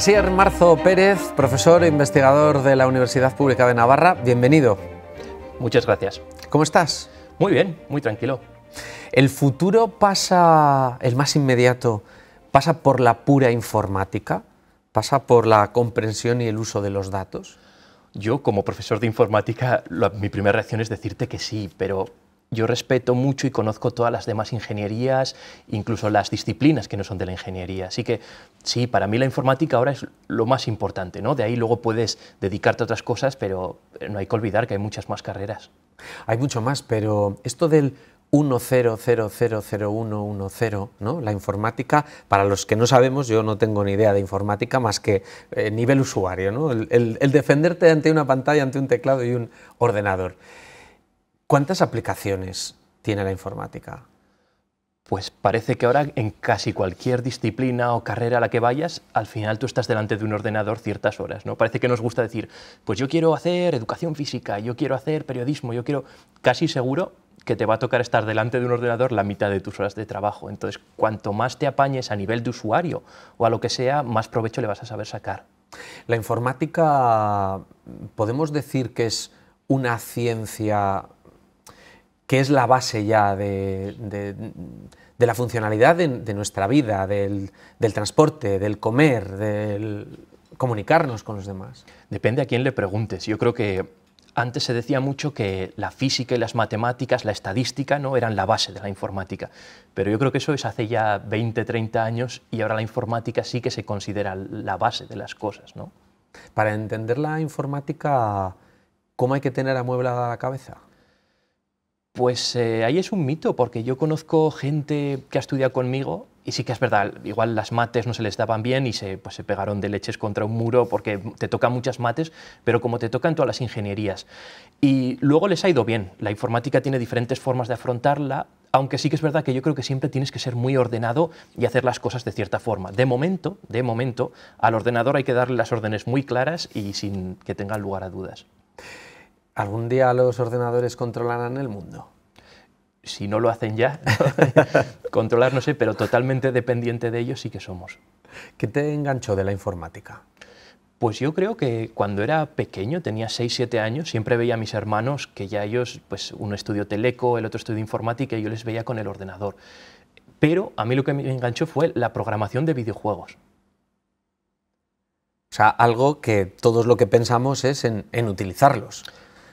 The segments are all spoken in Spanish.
Asier Marzo Pérez, profesor e investigador de la Universidad Pública de Navarra, bienvenido. Muchas gracias. ¿Cómo estás? Muy bien, muy tranquilo. ¿El futuro pasa, el más inmediato, pasa por la pura informática? ¿Pasa por la comprensión y el uso de los datos? Yo, como profesor de informática, mi primera reacción es decirte que sí, pero yo respeto mucho y conozco todas las demás ingenierías, incluso las disciplinas que no son de la ingeniería. Así que sí, para mí la informática ahora es lo más importante, ¿no? De ahí luego puedes dedicarte a otras cosas, pero eh, no hay que olvidar que hay muchas más carreras. Hay mucho más, pero esto del 10000110, ¿no? La informática, para los que no sabemos, yo no tengo ni idea de informática más que eh, nivel usuario, el defenderte ante una pantalla, ante un teclado y un ordenador. ¿Cuántas aplicaciones tiene la informática? Pues parece que ahora en casi cualquier disciplina o carrera a la que vayas, al final tú estás delante de un ordenador ciertas horas, ¿no? Parece que nos gusta decir, pues yo quiero hacer educación física, yo quiero hacer periodismo, yo quiero... Casi seguro que te va a tocar estar delante de un ordenador la mitad de tus horas de trabajo. Entonces, cuanto más te apañes a nivel de usuario o a lo que sea, más provecho le vas a saber sacar. La informática, podemos decir que es una ciencia ¿Qué es la base ya de, la funcionalidad de, nuestra vida, del, transporte, del comer, del comunicarnos con los demás. Depende a quién le preguntes. Yo creo que antes se decía mucho que la física y las matemáticas, la estadística, no eran la base de la informática. Pero yo creo que eso es hace ya 20, 30 años y ahora la informática sí que se considera la base de las cosas. ¿no? Para entender la informática, ¿cómo hay que tener amueblada la cabeza? Pues eh, ahí es un mito, porque yo conozco gente que ha estudiado conmigo y sí que es verdad, igual las mates no se les daban bien y se, pues, pegaron de leches contra un muro porque te tocan muchas mates, pero como te tocan todas las ingenierías. Y luego les ha ido bien. La informática tiene diferentes formas de afrontarla, aunque sí que es verdad que yo creo que siempre tienes que ser muy ordenado y hacer las cosas de cierta forma. De momento, de momento, al ordenador hay que darle las órdenes muy claras y sin que tengan lugar a dudas. ¿Algún día los ordenadores controlarán el mundo? Si no lo hacen ya, controlar no sé, pero totalmente dependiente de ellos sí que somos. ¿Qué te enganchó de la informática? Pues yo creo que cuando era pequeño, tenía 6-7 años, siempre veía a mis hermanos que ya ellos, pues uno estudió teleco, el otro estudió informática y yo les veía con el ordenador. Pero a mí lo que me enganchó fue la programación de videojuegos. O sea, algo que todos lo que pensamos es en utilizarlos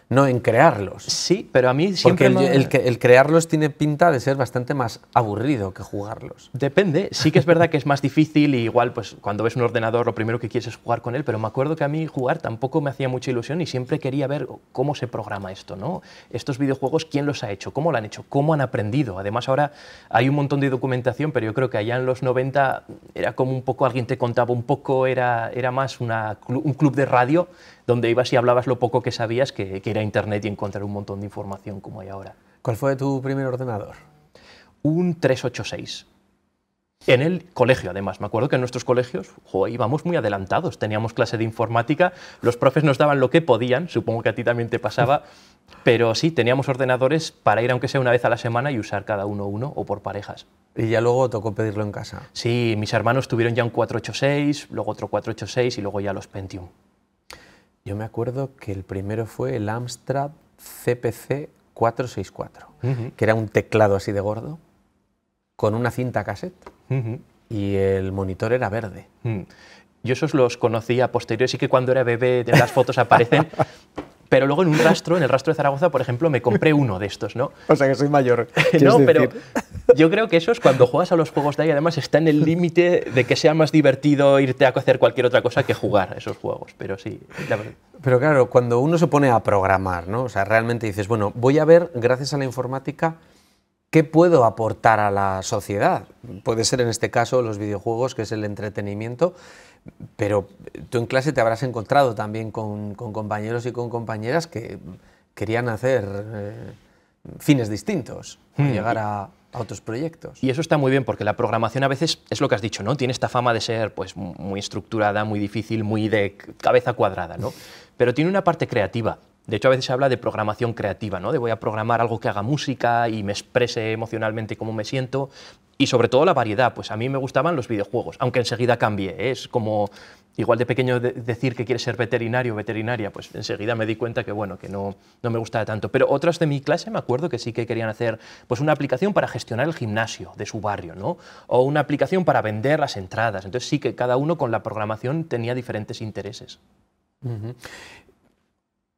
no en crearlos. Sí, pero a mí siempre... Porque el, crearlos tiene pinta de ser bastante más aburrido que jugarlos. Depende, sí que es verdad que es más difícil y igual pues cuando ves un ordenador lo primero que quieres es jugar con él, pero me acuerdo que a mí jugar tampoco me hacía mucha ilusión y siempre quería ver cómo se programa esto, ¿no? Estos videojuegos, ¿quién los ha hecho? ¿Cómo lo han hecho? ¿Cómo han aprendido? Además ahora hay un montón de documentación, pero yo creo que allá en los 90 era como un poco, alguien te contaba un poco, era, era más un club de radio donde ibas y hablabas lo poco que sabías que, era Internet y encontrar un montón de información como hay ahora. ¿Cuál fue tu primer ordenador? Un 386. En el colegio, además. Me acuerdo que en nuestros colegios íbamos muy adelantados. Teníamos clase de informática, los profes nos daban lo que podían, supongo que a ti también te pasaba, pero sí, teníamos ordenadores para ir aunque sea una vez a la semana y usar cada uno uno o por parejas. Y ya luego tocó pedirlo en casa. Sí, mis hermanos tuvieron ya un 486, luego otro 486 y luego ya los Pentium. Yo me acuerdo que el primero fue el Amstrad CPC 464, que era un teclado así de gordo, con una cinta cassette, y el monitor era verde. Mm. Yo esos los conocía posteriores, y que cuando era bebé de las fotos aparecen, Pero luego en un rastro, en el rastro de Zaragoza, por ejemplo, me compré uno de estos, ¿no? O sea que soy mayor. no, pero yo creo que eso es cuando juegas a los juegos de ahí, además está en el límite de que sea más divertido irte a hacer cualquier otra cosa que jugar esos juegos, pero sí. pero claro, cuando uno se pone a programar, ¿no? O sea, realmente dices, bueno, voy a ver, gracias a la informática, ¿qué puedo aportar a la sociedad? Puede ser en este caso los videojuegos, que es el entretenimiento, pero tú en clase te habrás encontrado también con, compañeros y con compañeras que querían hacer eh, fines distintos, hmm. llegar a, a otros proyectos. Y eso está muy bien porque la programación a veces es lo que has dicho, ¿no? Tiene esta fama de ser pues muy estructurada, muy difícil, muy de cabeza cuadrada, ¿no? Pero tiene una parte creativa de hecho, a veces se habla de programación creativa, ¿no? De voy a programar algo que haga música y me exprese emocionalmente cómo me siento. Y sobre todo la variedad, pues a mí me gustaban los videojuegos, aunque enseguida cambié, ¿eh? Es como, igual de pequeño decir que quieres ser veterinario o veterinaria, pues enseguida me di cuenta que, bueno, que no, no me gustaba tanto. Pero otras de mi clase me acuerdo que sí que querían hacer pues una aplicación para gestionar el gimnasio de su barrio, ¿no? O una aplicación para vender las entradas. Entonces sí que cada uno con la programación tenía diferentes intereses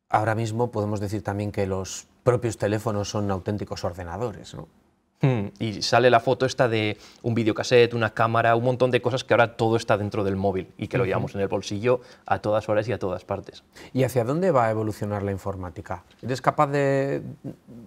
ahora mismo podemos decir también que los propios teléfonos son auténticos ordenadores, ¿no? Hmm, y sale la foto esta de un videocasete, una cámara, un montón de cosas que ahora todo está dentro del móvil y que lo llevamos en el bolsillo a todas horas y a todas partes. ¿Y hacia dónde va a evolucionar la informática? ¿Eres capaz de,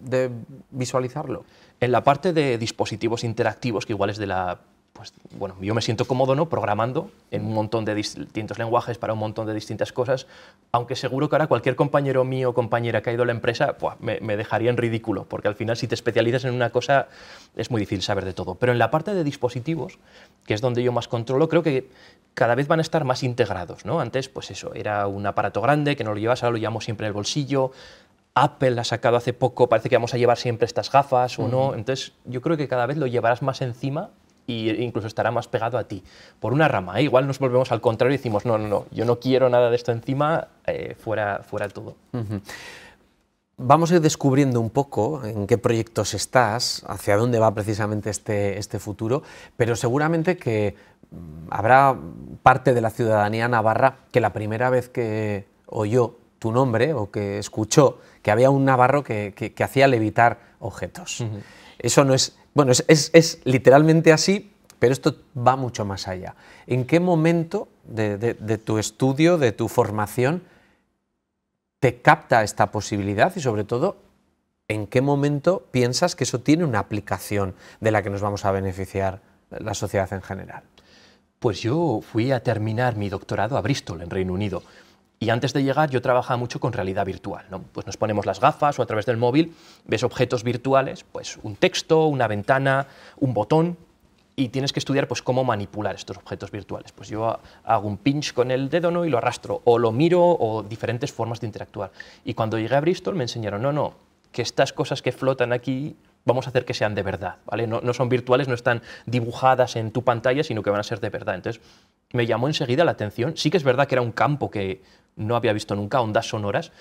de visualizarlo? En la parte de dispositivos interactivos, que igual es de la pues bueno, yo me siento cómodo ¿no? programando en un montón de distintos lenguajes para un montón de distintas cosas, aunque seguro que ahora cualquier compañero mío o compañera que ha ido a la empresa me, dejaría en ridículo, porque al final si te especializas en una cosa es muy difícil saber de todo. Pero en la parte de dispositivos, que es donde yo más controlo, creo que cada vez van a estar más integrados. ¿no? Antes, pues eso, era un aparato grande que no lo llevas, ahora lo llevamos siempre en el bolsillo, Apple ha sacado hace poco, parece que vamos a llevar siempre estas gafas o no. Entonces, yo creo que cada vez lo llevarás más encima y incluso estará más pegado a ti, por una rama. ¿eh? Igual nos volvemos al contrario y decimos, no, no, no, yo no quiero nada de esto encima, eh, fuera, fuera todo. Vamos a ir descubriendo un poco en qué proyectos estás, hacia dónde va precisamente este, este futuro, pero seguramente que mm, habrá parte de la ciudadanía navarra que la primera vez que oyó tu nombre o que escuchó que había un navarro que, hacía levitar objetos. Eso no es bueno, es, literalmente así, pero esto va mucho más allá. ¿En qué momento de, tu estudio, de tu formación, te capta esta posibilidad y sobre todo, en qué momento piensas que eso tiene una aplicación de la que nos vamos a beneficiar la sociedad en general? Pues yo fui a terminar mi doctorado a Bristol, en Reino Unido, y antes de llegar yo trabajaba mucho con realidad virtual. ¿no? Pues nos ponemos las gafas o a través del móvil ves objetos virtuales, pues un texto, una ventana, un botón, y tienes que estudiar pues, cómo manipular estos objetos virtuales. Pues yo hago un pinch con el dedo y lo arrastro, o lo miro, o diferentes formas de interactuar. Y cuando llegué a Bristol me enseñaron, no, no, que estas cosas que flotan aquí vamos a hacer que sean de verdad, ¿vale? No, no, son virtuales, no están dibujadas en tu pantalla, sino que van a ser de verdad. Entonces, me llamó enseguida la atención. Sí que es verdad que era un campo que no había visto nunca, ondas sonoras,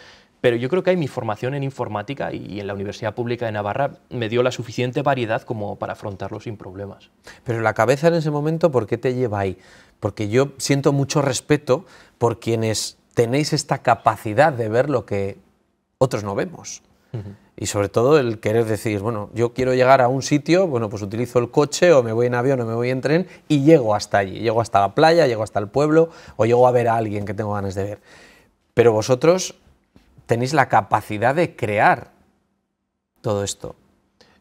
pero yo creo que ahí mi formación en informática y en la Universidad Pública de Navarra me dio la suficiente variedad como para afrontarlo sin problemas. Pero la cabeza en ese momento, ¿por qué te lleva ahí? Porque yo siento mucho respeto por quienes tenéis esta capacidad de ver lo que otros no vemos y sobre todo el querer decir, bueno, yo quiero llegar a un sitio, bueno, pues utilizo el coche o me voy en avión o me voy en tren y llego hasta allí, llego hasta la playa, llego hasta el pueblo o llego a ver a alguien que tengo ganas de ver. Pero vosotros tenéis la capacidad de crear todo esto.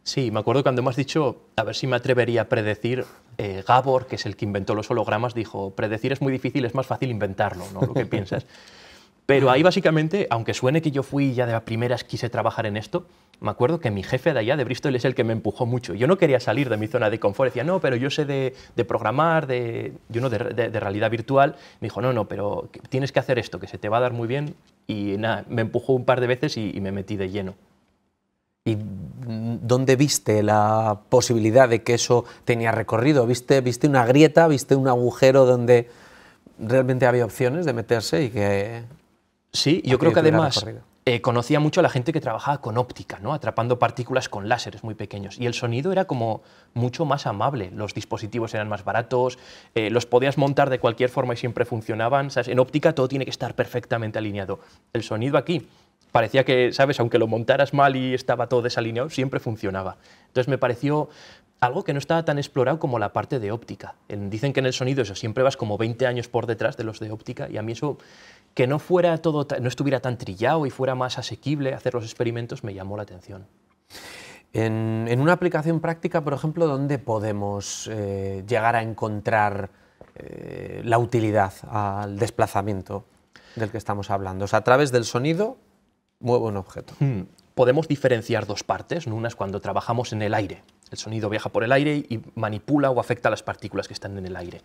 Sí, me acuerdo cuando hemos dicho, a ver si me atrevería a predecir, eh, Gabor, que es el que inventó los hologramas, dijo, predecir es muy difícil, es más fácil inventarlo, ¿no? Lo que piensas. Pero ahí básicamente, aunque suene que yo fui ya de las primeras quise trabajar en esto, me acuerdo que mi jefe de allá, de Bristol, es el que me empujó mucho. Yo no quería salir de mi zona de confort. Decía, no, pero yo sé de, programar, de, de, realidad virtual. Me dijo, no, no, pero tienes que hacer esto, que se te va a dar muy bien. Y nada, me empujó un par de veces y, me metí de lleno. ¿Y dónde viste la posibilidad de que eso tenía recorrido? ¿Viste, viste una grieta? ¿Viste un agujero donde realmente había opciones de meterse y que Sí, yo creo que además eh, conocía mucho a la gente que trabajaba con óptica, ¿no? atrapando partículas con láseres muy pequeños. Y el sonido era como mucho más amable. Los dispositivos eran más baratos, eh, los podías montar de cualquier forma y siempre funcionaban. En óptica todo tiene que estar perfectamente alineado. El sonido aquí parecía que, ¿sabes? Aunque lo montaras mal y estaba todo desalineado, siempre funcionaba. Entonces me pareció algo que no estaba tan explorado como la parte de óptica. dicen que en el sonido eso siempre vas como 20 años por detrás de los de óptica y a mí eso que no fuera todo no estuviera tan trillado y fuera más asequible hacer los experimentos me llamó la atención. En, una aplicación práctica, por ejemplo, ¿dónde podemos eh, llegar a encontrar eh, la utilidad al desplazamiento del que estamos hablando? O sea, a través del sonido muevo un objeto. Hmm. Podemos diferenciar dos partes, una es cuando trabajamos en el aire, el sonido viaja por el aire y manipula o afecta a las partículas que están en el aire.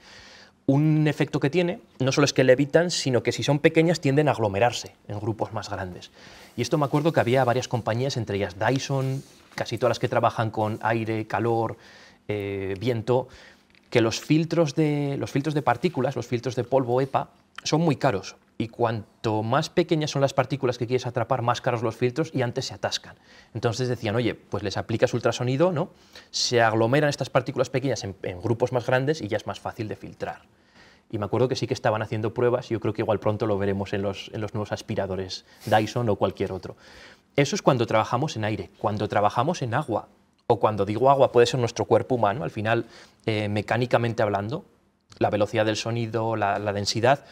Un efecto que tiene no solo es que levitan, sino que si son pequeñas tienden a aglomerarse en grupos más grandes. Y esto me acuerdo que había varias compañías, entre ellas Dyson, casi todas las que trabajan con aire, calor, eh, viento, que los filtros, de, los filtros de partículas, los filtros de polvo EPA, son muy caros y cuanto más pequeñas son las partículas que quieres atrapar, más caros los filtros y antes se atascan. Entonces decían, oye, pues les aplicas ultrasonido, ¿no? Se aglomeran estas partículas pequeñas en, grupos más grandes y ya es más fácil de filtrar. Y me acuerdo que sí que estaban haciendo pruebas, y yo creo que igual pronto lo veremos en los, nuevos aspiradores Dyson o cualquier otro. Eso es cuando trabajamos en aire, cuando trabajamos en agua, o cuando digo agua puede ser nuestro cuerpo humano, al final, eh, mecánicamente hablando, la velocidad del sonido, la densidad,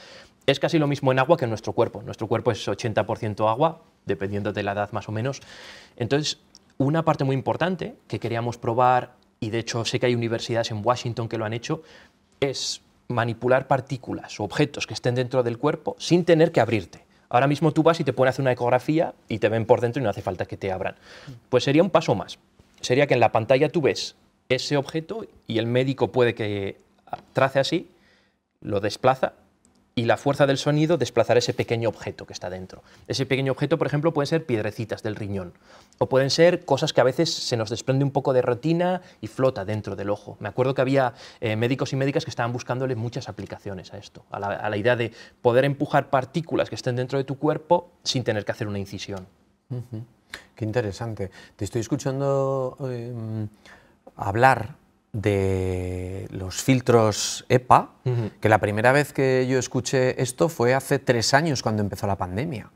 es casi lo mismo en agua que en nuestro cuerpo. Nuestro cuerpo es 80% agua, dependiendo de la edad más o menos. Entonces, una parte muy importante que queríamos probar, y de hecho sé que hay universidades en Washington que lo han hecho, es manipular partículas o objetos que estén dentro del cuerpo sin tener que abrirte. Ahora mismo tú vas y te pones hacer una ecografía y te ven por dentro y no hace falta que te abran. Pues sería un paso más. Sería que en la pantalla tú ves ese objeto y el médico puede que trace así, lo desplaza y la fuerza del sonido desplazar ese pequeño objeto que está dentro. Ese pequeño objeto, por ejemplo, pueden ser piedrecitas del riñón o pueden ser cosas que a veces se nos desprende un poco de retina y flota dentro del ojo. Me acuerdo que había eh, médicos y médicas que estaban buscándole muchas aplicaciones a esto, a la, idea de poder empujar partículas que estén dentro de tu cuerpo sin tener que hacer una incisión. Qué interesante. Te estoy escuchando em, hablar de los filtros EPA, que la primera vez que yo escuché esto fue hace tres años cuando empezó la pandemia.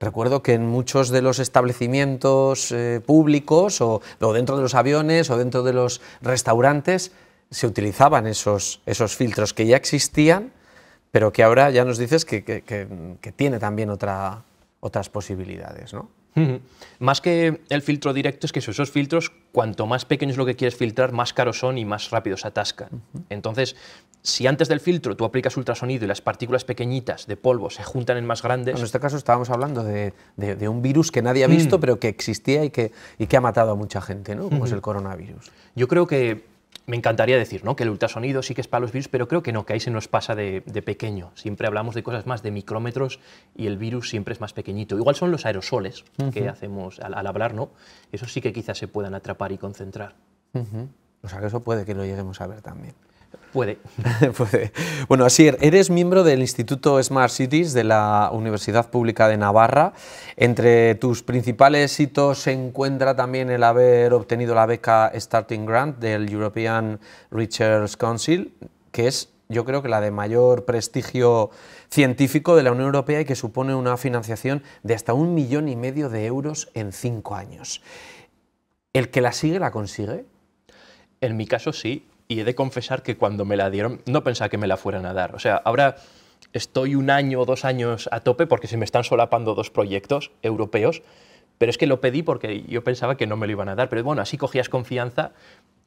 Recuerdo que en muchos de los establecimientos eh, públicos o, dentro de los aviones o dentro de los restaurantes se utilizaban esos, esos filtros que ya existían, pero que ahora ya nos dices que, tiene también otras posibilidades. ¿no? Más que el filtro directo es que esos filtros, cuanto más pequeños lo que quieres filtrar, más caros son y más rápidos atascan. Entonces, si antes del filtro tú aplicas ultrasonido y las partículas pequeñitas de polvo se juntan en más grandes... En este caso estábamos hablando de, un virus que nadie ha mm. visto, pero que existía y que, que ha matado a mucha gente, ¿no? Como es el coronavirus. Yo creo que me encantaría decir ¿no? que el ultrasonido sí que es para los virus, pero creo que no, que ahí se nos pasa de, pequeño. Siempre hablamos de cosas más de micrómetros y el virus siempre es más pequeñito. Igual son los aerosoles que hacemos al, hablar, ¿no? Eso sí que quizás se puedan atrapar y concentrar. O sea, que eso puede que lo lleguemos a ver también. Puede. Bueno, así eres miembro del Instituto Smart Cities de la Universidad Pública de Navarra. Entre tus principales hitos se encuentra también el haber obtenido la beca Starting Grant del European Research Council, que es yo creo que la de mayor prestigio científico de la Unión Europea y que supone una financiación de hasta un millón y medio de euros en cinco años. ¿El que la sigue la consigue? En mi caso sí, y he de confesar que cuando me la dieron no pensaba que me la fueran a dar. O sea, ahora estoy un año o dos años a tope porque se me están solapando dos proyectos europeos pero es que lo pedí porque yo pensaba que no me lo iban a dar. Pero bueno, así cogías confianza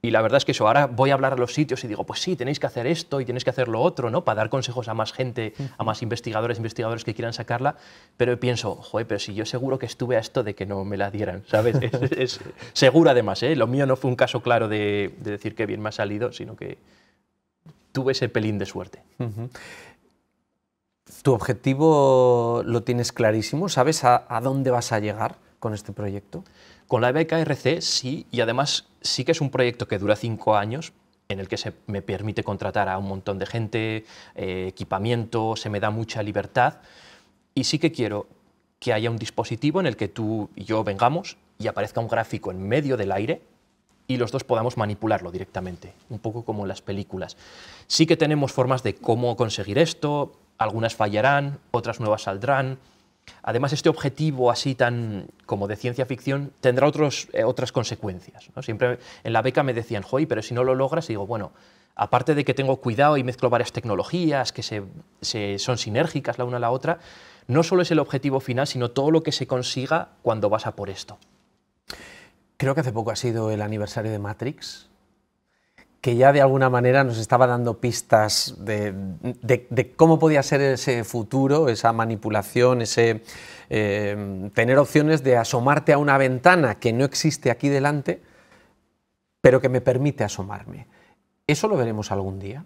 y la verdad es que eso, ahora voy a hablar a los sitios y digo, pues sí, tenéis que hacer esto y tenéis que hacer lo otro, ¿no? Para dar consejos a más gente, a más investigadores, investigadores que quieran sacarla. Pero pienso, joder, pero si yo seguro que estuve a esto de que no me la dieran, ¿sabes? Es, seguro además, ¿eh? Lo mío no fue un caso claro de, decir que bien me ha salido, sino que tuve ese pelín de suerte. ¿Tu objetivo lo tienes clarísimo? ¿Sabes a dónde vas a llegar? con este proyecto? Con la BKRC sí, y además sí que es un proyecto que dura cinco años, en el que se me permite contratar a un montón de gente, eh, equipamiento, se me da mucha libertad, y sí que quiero que haya un dispositivo en el que tú y yo vengamos y aparezca un gráfico en medio del aire y los dos podamos manipularlo directamente, un poco como en las películas. Sí que tenemos formas de cómo conseguir esto, algunas fallarán, otras nuevas saldrán, Además, este objetivo así tan como de ciencia ficción tendrá eh, otras consecuencias. ¿no? Siempre en la beca me decían, joy, pero si no lo logras, y digo, bueno, aparte de que tengo cuidado y mezclo varias tecnologías que se, son sinérgicas la una a la otra, no solo es el objetivo final, sino todo lo que se consiga cuando vas a por esto. Creo que hace poco ha sido el aniversario de Matrix, que ya de alguna manera nos estaba dando pistas de, cómo podía ser ese futuro, esa manipulación, ese em, tener opciones de asomarte a una ventana que no existe aquí delante, pero que me permite asomarme. ¿Eso lo veremos algún día?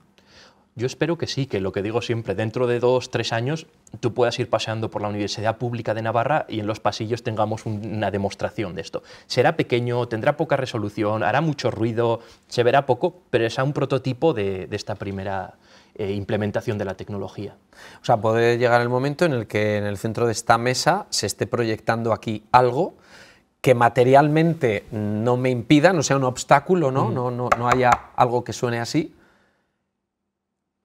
Yo espero que sí, que lo que digo siempre, dentro de dos, tres años, tú puedas ir paseando por la Universidad Pública de Navarra y en los pasillos tengamos una demostración de esto. Será pequeño, tendrá poca resolución, hará mucho ruido, se verá poco, pero es un prototipo de, esta primera eh, implementación de la tecnología. O sea, puede llegar el momento en el que en el centro de esta mesa se esté proyectando aquí algo que materialmente no me impida, no sea un obstáculo, ¿no? Mm. No, no, no haya algo que suene así,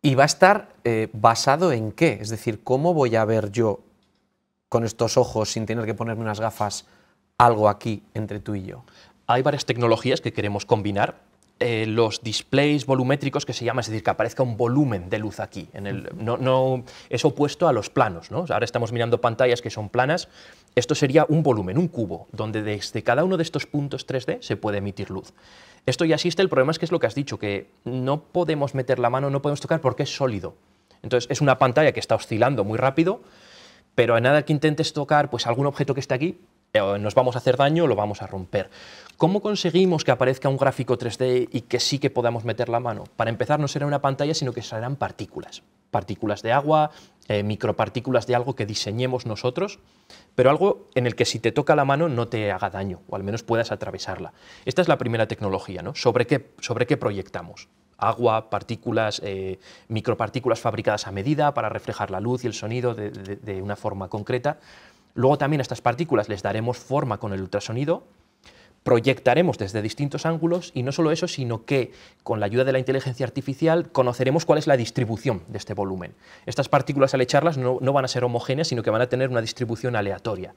y va a estar eh, basado en qué, es decir, cómo voy a ver yo con estos ojos sin tener que ponerme unas gafas algo aquí entre tú y yo. Hay varias tecnologías que queremos combinar eh, los displays volumétricos que se llama, es decir, que aparezca un volumen de luz aquí. En el, no, es opuesto a los planos. ¿no? ahora estamos mirando pantallas que son planas. Esto sería un volumen, un cubo, donde desde cada uno de estos puntos 3D se puede emitir luz. Esto ya existe, el problema es que es lo que has dicho, que no podemos meter la mano, no podemos tocar porque es sólido. Entonces es una pantalla que está oscilando muy rápido, pero a nada que intentes tocar pues algún objeto que está aquí, eh, nos vamos a hacer daño, lo vamos a romper. ¿Cómo conseguimos que aparezca un gráfico 3D y que sí que podamos meter la mano? Para empezar, no será una pantalla, sino que serán partículas. Partículas de agua, eh, micropartículas de algo que diseñemos nosotros, pero algo en el que si te toca la mano no te haga daño, o al menos puedas atravesarla. Esta es la primera tecnología, ¿no? ¿Sobre qué, sobre qué proyectamos? agua, partículas, eh, micropartículas fabricadas a medida para reflejar la luz y el sonido de una forma concreta. Luego también a estas partículas les daremos forma con el ultrasonido, proyectaremos desde distintos ángulos y no solo eso, sino que con la ayuda de la inteligencia artificial conoceremos cuál es la distribución de este volumen. Estas partículas al echarlas no, van a ser homogéneas, sino que van a tener una distribución aleatoria.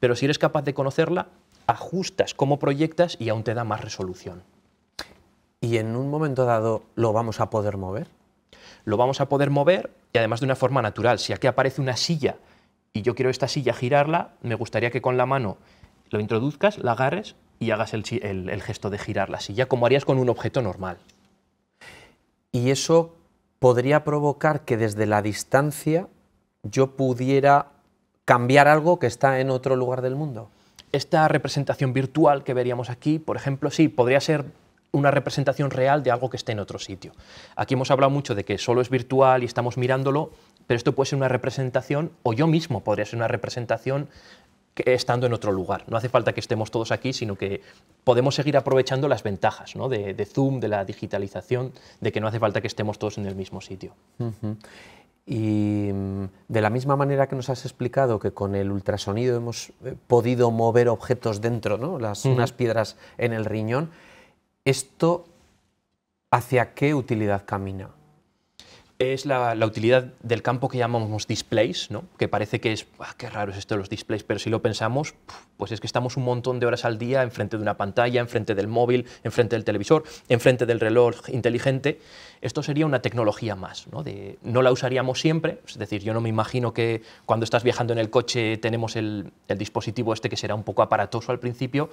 Pero si eres capaz de conocerla, ajustas cómo proyectas y aún te da más resolución. ¿Y en un momento dado lo vamos a poder mover? Lo vamos a poder mover y además de una forma natural. Si aquí aparece una silla y yo quiero esta silla girarla, me gustaría que con la mano lo introduzcas, la agarres y hagas el, el gesto de girar la silla, como harías con un objeto normal. Y eso podría provocar que desde la distancia yo pudiera cambiar algo que está en otro lugar del mundo. Esta representación virtual que veríamos aquí, por ejemplo, sí, podría ser una representación real de algo que esté en otro sitio. Aquí hemos hablado mucho de que solo es virtual y estamos mirándolo, pero esto puede ser una representación, o yo mismo podría ser una representación estando en otro lugar. No hace falta que estemos todos aquí, sino que podemos seguir aprovechando las ventajas de, Zoom, de la digitalización, de que no hace falta que estemos todos en el mismo sitio. Y mm, de la misma manera que nos has explicado que con el ultrasonido hemos eh, podido mover objetos dentro, Las, unas piedras en el riñón, ¿esto hacia qué utilidad camina? es la, utilidad del campo que llamamos displays, ¿no? que parece que es, qué raro es esto de los displays, pero si lo pensamos, pues es que estamos un montón de horas al día enfrente de una pantalla, enfrente del móvil, enfrente del televisor, enfrente del reloj inteligente. Esto sería una tecnología más, ¿no? no la usaríamos siempre, es decir, yo no me imagino que cuando estás viajando en el coche tenemos el, dispositivo este que será un poco aparatoso al principio,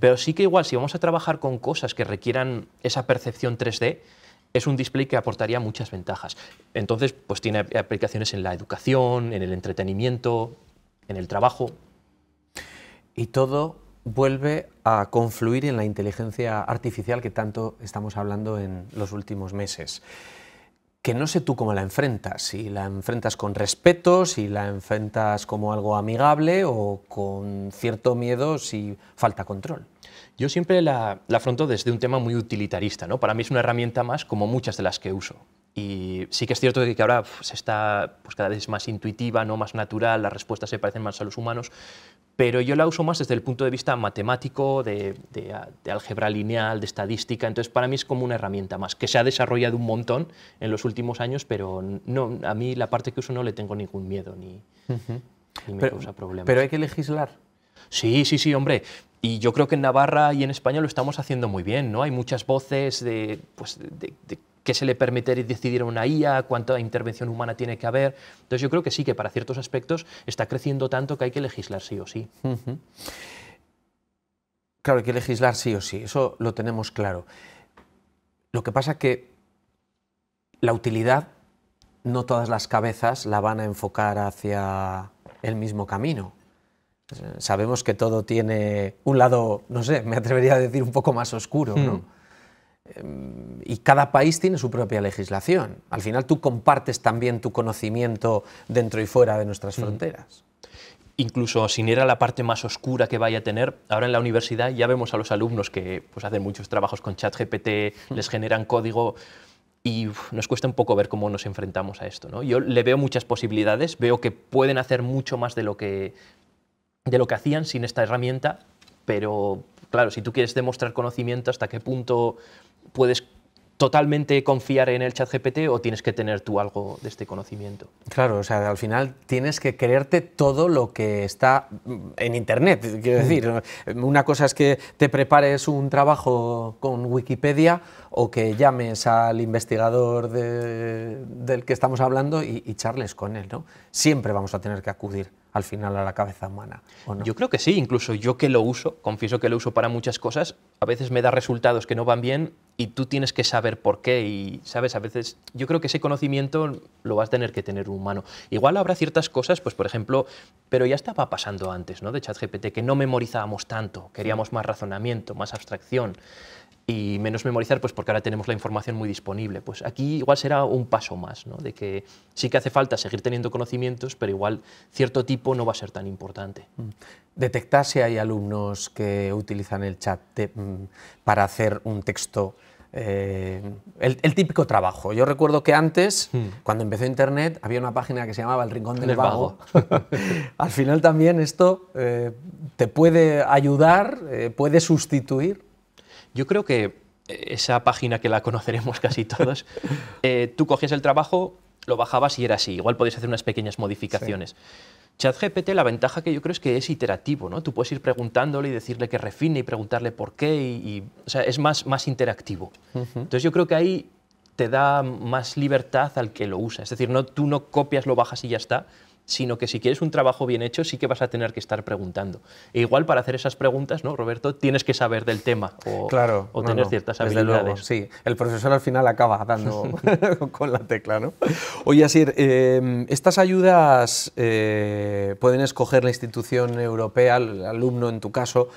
pero sí que igual si vamos a trabajar con cosas que requieran esa percepción 3D, es un display que aportaría muchas ventajas. Entonces, pues tiene aplicaciones en la educación, en el entretenimiento, en el trabajo. Y todo vuelve a confluir en la inteligencia artificial que tanto estamos hablando en los últimos meses. Que no sé tú cómo la enfrentas, si la enfrentas con respeto, si la enfrentas como algo amigable o con cierto miedo si falta control. Yo siempre la, afronto desde un tema muy utilitarista. ¿no? Para mí es una herramienta más como muchas de las que uso. Y sí que es cierto que ahora se pues, está pues, cada vez es más intuitiva, ¿no? más natural, las respuestas se parecen más a los humanos, pero yo la uso más desde el punto de vista matemático, de, de, álgebra lineal, de estadística, entonces para mí es como una herramienta más, que se ha desarrollado un montón en los últimos años, pero no, a mí la parte que uso no le tengo ningún miedo ni, me causa problemas. Pero hay que legislar. Sí, sí, sí, hombre. Y yo creo que en Navarra y en España lo estamos haciendo muy bien, ¿no? Hay muchas voces de, pues, qué se le permite decidir a una IA, cuánta intervención humana tiene que haber. Entonces yo creo que sí, que para ciertos aspectos está creciendo tanto que hay que legislar sí o sí. Claro, hay que legislar sí o sí, eso lo tenemos claro. Lo que pasa que la utilidad no todas las cabezas la van a enfocar hacia el mismo camino. Sabemos que todo tiene un lado, no sé, me atrevería a decir un poco más oscuro, ¿no? Hmm. Em, y cada país tiene su propia legislación. Al final tú compartes también tu conocimiento dentro y fuera de nuestras hmm. fronteras. Incluso sin ir a la parte más oscura que vaya a tener, ahora en la universidad ya vemos a los alumnos que pues, hacen muchos trabajos con ChatGPT, hmm. les generan código y nos cuesta un poco ver cómo nos enfrentamos a esto. ¿no? Yo le veo muchas posibilidades, veo que pueden hacer mucho más de lo que, de lo que hacían sin esta herramienta, pero claro, si tú quieres demostrar conocimiento, ¿hasta qué punto puedes totalmente confiar en el chat GPT o tienes que tener tú algo de este conocimiento? Claro, o sea, al final tienes que creerte todo lo que está en Internet. Quiero decir, mm. una cosa es que te prepares un trabajo con Wikipedia o que llames al investigador del que estamos hablando y, y charles con él, ¿no? Siempre vamos a tener que acudir al final a la cabeza humana. Yo creo que sí, incluso yo que lo uso, confieso que lo uso para muchas cosas, a veces me da resultados que no van bien y tú tienes que saber por qué y, ¿sabes? A veces yo creo que ese conocimiento lo vas a tener que tener un humano. Igual habrá ciertas cosas, pues por ejemplo, pero ya estaba pasando antes, ¿no? De ChatGPT, que no memorizábamos tanto, queríamos más razonamiento, más abstracción y menos memorizar, pues porque ahora tenemos la información muy disponible. Pues aquí igual será un paso más, ¿no? de que sí que hace falta seguir teniendo conocimientos, pero igual cierto tipo no va a ser tan importante. Mm. ¿Detectar si hay alumnos que utilizan el chat mm, para hacer un texto? Eh, el, típico trabajo. Yo recuerdo que antes, mm. cuando empezó Internet, había una página que se llamaba El Rincón del Vago. Al final también esto eh, te puede ayudar, eh, puede sustituir yo creo que eh, esa página que la conoceremos casi todos, eh, tú cogías el trabajo, lo bajabas y era así. Igual podías hacer unas pequeñas modificaciones. ChatGPT, la ventaja que yo creo es que es iterativo, ¿no? Tú puedes ir preguntándole y decirle que refine y preguntarle por qué y, sea, es más, más interactivo. Entonces yo creo que ahí te da más libertad al que lo usa. Es decir, no, tú no copias, lo bajas y ya está, sino que si quieres un trabajo bien hecho sí que vas a tener que estar preguntando. E igual para hacer esas preguntas, ¿no, Roberto? Tienes que saber del tema o, tener ciertas habilidades. sí, el profesor al final acaba dando con la tecla, ¿no? Oye, Asir, em, estas ayudas eh, pueden escoger la institución europea, el alumno en tu caso,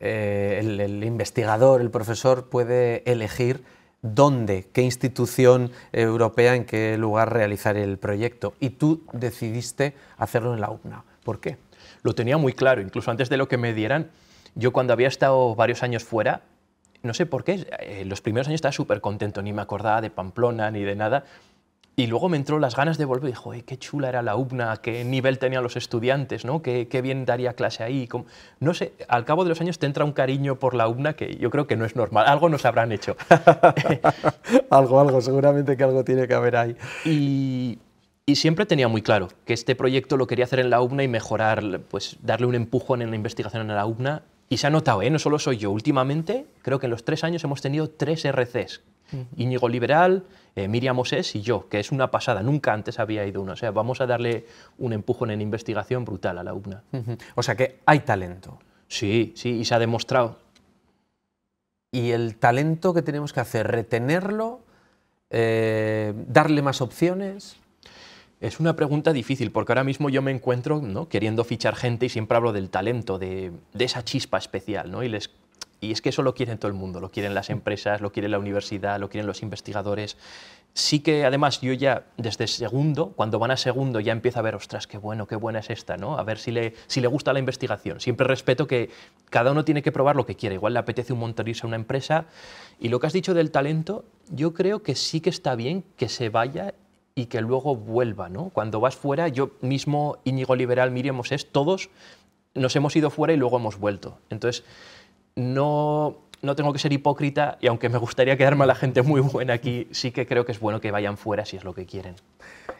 eh, el investigador, el profesor puede elegir dónde, qué institución europea, en qué lugar realizar el proyecto. Y tú decidiste hacerlo en la UNA. ¿Por qué? Lo tenía muy claro, incluso antes de lo que me dieran. Yo cuando había estado varios años fuera, no sé por qué, en eh, los primeros años estaba súper contento, ni me acordaba de Pamplona ni de nada, y luego me entró las ganas de volver y dije, qué chula era la UBNA, qué nivel tenían los estudiantes, ¿no? qué, qué bien daría clase ahí. No sé, al cabo de los años te entra un cariño por la UBNA que yo creo que no es normal, algo nos habrán hecho. algo, algo, seguramente que algo tiene que haber ahí. Y, y siempre tenía muy claro que este proyecto lo quería hacer en la UBNA y mejorar, pues darle un empujón en la investigación en la UBNA. Y se ha notado, ¿eh? no solo soy yo, últimamente creo que en los tres años hemos tenido tres RCs. Íñigo Liberal, eh, Miriam Mosés y yo, que es una pasada, nunca antes había ido una. O sea, vamos a darle un empujón en investigación brutal a la UBNA. O sea que hay talento. Sí, sí, y se ha demostrado. Y el talento que tenemos que hacer, retenerlo, eh, darle más opciones. Es una pregunta difícil, porque ahora mismo yo me encuentro ¿no? queriendo fichar gente y siempre hablo del talento, de, de, esa chispa especial, ¿no? y les y es que eso lo quieren todo el mundo, lo quieren las mm. empresas, lo quieren la universidad, lo quieren los investigadores. Sí que además yo ya desde segundo, cuando van a segundo ya empiezo a ver, ostras, qué bueno, qué buena es esta, ¿no? A ver si le, gusta la investigación. Siempre respeto que cada uno tiene que probar lo que quiere. Igual le apetece un montón a una empresa. Y lo que has dicho del talento, yo creo que sí que está bien que se vaya y que luego vuelva, ¿no? Cuando vas fuera, yo mismo, Íñigo Liberal, Miriam Mosés, todos nos hemos ido fuera y luego hemos vuelto. Entonces, no, no tengo que ser hipócrita y aunque me gustaría quedarme a la gente muy buena aquí, sí que creo que es bueno que vayan fuera si es lo que quieren.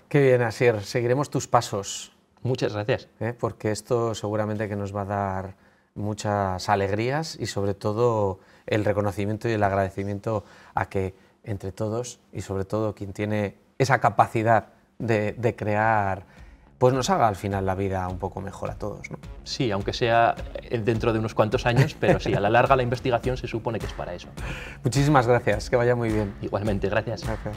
Qué bien, Asier. Seguiremos tus pasos. Muchas gracias. ¿Eh? Porque esto seguramente que nos va a dar muchas alegrías y sobre todo el reconocimiento y el agradecimiento a que entre todos y sobre todo quien tiene esa capacidad de crear pues nos haga al final la vida un poco mejor a todos. ¿no? Sí, aunque sea eh, dentro de unos cuantos años, pero sí, a la larga la investigación se supone que es para eso. Muchísimas gracias, que vaya muy bien. Igualmente, gracias. Gracias.